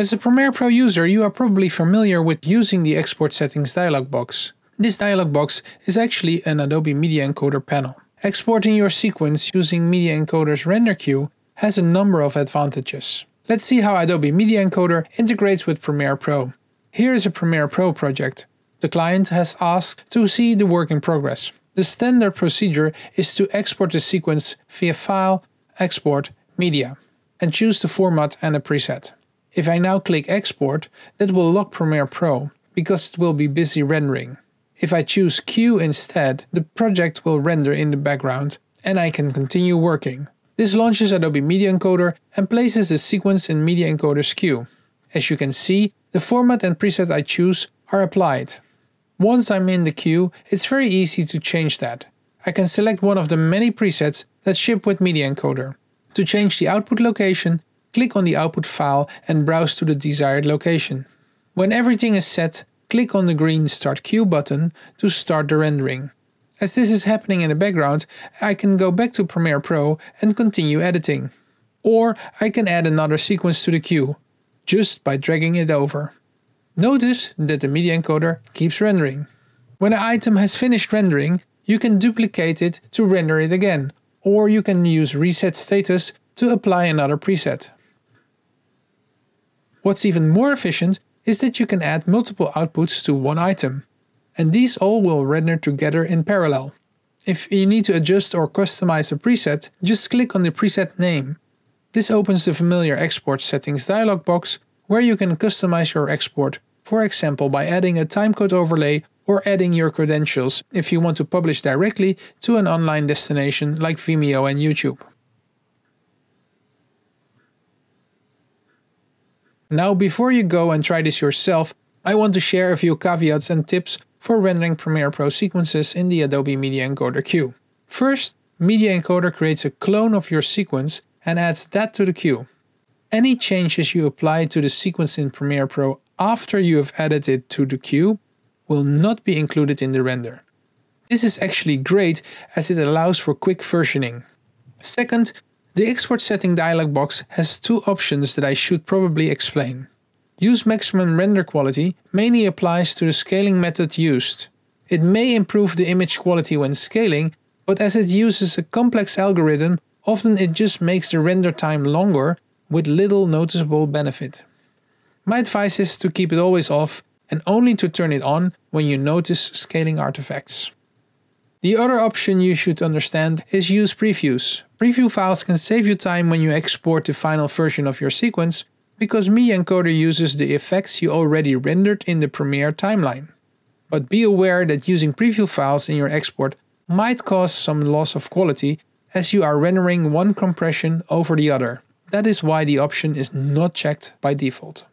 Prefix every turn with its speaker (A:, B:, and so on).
A: As a Premiere Pro user, you are probably familiar with using the Export Settings dialog box. This dialog box is actually an Adobe Media Encoder panel. Exporting your sequence using Media Encoder's render queue has a number of advantages. Let's see how Adobe Media Encoder integrates with Premiere Pro. Here is a Premiere Pro project. The client has asked to see the work in progress. The standard procedure is to export the sequence via File, Export, Media, and choose the format and a preset. If I now click export, that will lock Premiere Pro, because it will be busy rendering. If I choose Queue instead, the project will render in the background, and I can continue working. This launches Adobe Media Encoder and places the sequence in Media Encoder's queue. As you can see, the format and preset I choose are applied. Once I'm in the queue, it's very easy to change that. I can select one of the many presets that ship with Media Encoder. To change the output location, click on the output file and browse to the desired location. When everything is set, click on the green Start Queue button to start the rendering. As this is happening in the background, I can go back to Premiere Pro and continue editing. Or I can add another sequence to the queue, just by dragging it over. Notice that the media encoder keeps rendering. When an item has finished rendering, you can duplicate it to render it again, or you can use Reset Status to apply another preset. What's even more efficient is that you can add multiple outputs to one item, and these all will render together in parallel. If you need to adjust or customize a preset, just click on the preset name. This opens the familiar export settings dialog box where you can customize your export, for example by adding a timecode overlay or adding your credentials if you want to publish directly to an online destination like Vimeo and YouTube. Now, before you go and try this yourself, I want to share a few caveats and tips for rendering Premiere Pro sequences in the Adobe Media Encoder queue. First, Media Encoder creates a clone of your sequence and adds that to the queue. Any changes you apply to the sequence in Premiere Pro after you have added it to the queue will not be included in the render. This is actually great as it allows for quick versioning. Second, the export setting dialog box has two options that I should probably explain. Use maximum render quality mainly applies to the scaling method used. It may improve the image quality when scaling, but as it uses a complex algorithm, often it just makes the render time longer with little noticeable benefit. My advice is to keep it always off and only to turn it on when you notice scaling artifacts. The other option you should understand is use previews. Preview files can save you time when you export the final version of your sequence, because Mi Encoder uses the effects you already rendered in the Premiere timeline. But be aware that using preview files in your export might cause some loss of quality as you are rendering one compression over the other. That is why the option is not checked by default.